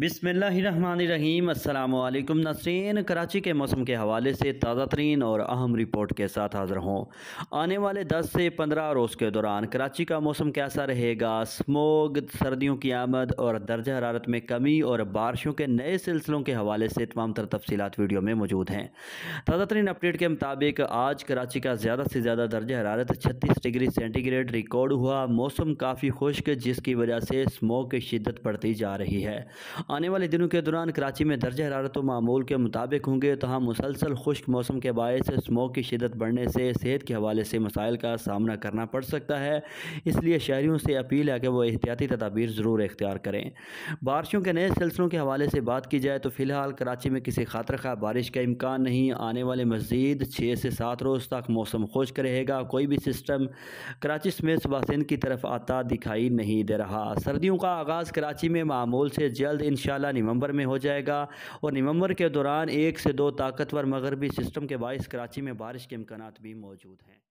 बिसमीम अल्लाम नासरीन कराची के मौसम के हवाले से ताज़ा तरीन और अहम रिपोर्ट के साथ हाज़िर हों आने वाले 10 से 15 रोज़ के दौरान कराची का मौसम कैसा रहेगा स्मोग सर्दियों की आमद और दर्ज हरारत में कमी और बारिशों के नए सिलसिलों के हवाले से तमाम तर तफसीत वीडियो में मौजूद हैं ताज़ा तरीन अपडेट के मुताबिक आज कराची का ज़्यादा से ज़्यादा दर्ज हरारत छत्तीस डिग्री सेंटीग्रेड रिकॉर्ड हुआ मौसम काफ़ी खुश्क जिसकी वजह से स्मोग की शिद्दत बढ़ती जा रही है आने वाले दिनों के दौरान कराची में दर्ज हरारतों मामूल के मुताबिक होंगे तो हम मुसलसल खुश्क मौसम के बायस स्मोक की शिदत बढ़ने से सेहत के हवाले से मसाइल का सामना करना पड़ सकता है इसलिए शहरीों से अपील है कि वह एहतियाती तदाबीर ज़रूर इख्तियार करें बारिशों के नए सिलसिलों के हवाले से बात की जाए तो फ़िलहाल कराची में किसी खातर खा बारिश का इम्कान नहीं आने वाले मजीद छः से सात रोज़ तक मौसम खुश्क रहेगा कोई भी सिस्टम कराची समेत सुबह सिंध की तरफ आता दिखाई नहीं दे रहा सर्दियों का आगाज़ कराची में मामूल से जल्द इन इंशाल्लाह नवंबर में हो जाएगा और नवंबर के दौरान एक से दो ताकतवर मगरबी सिस्टम के बायस कराची में बारिश के इम्कान भी मौजूद हैं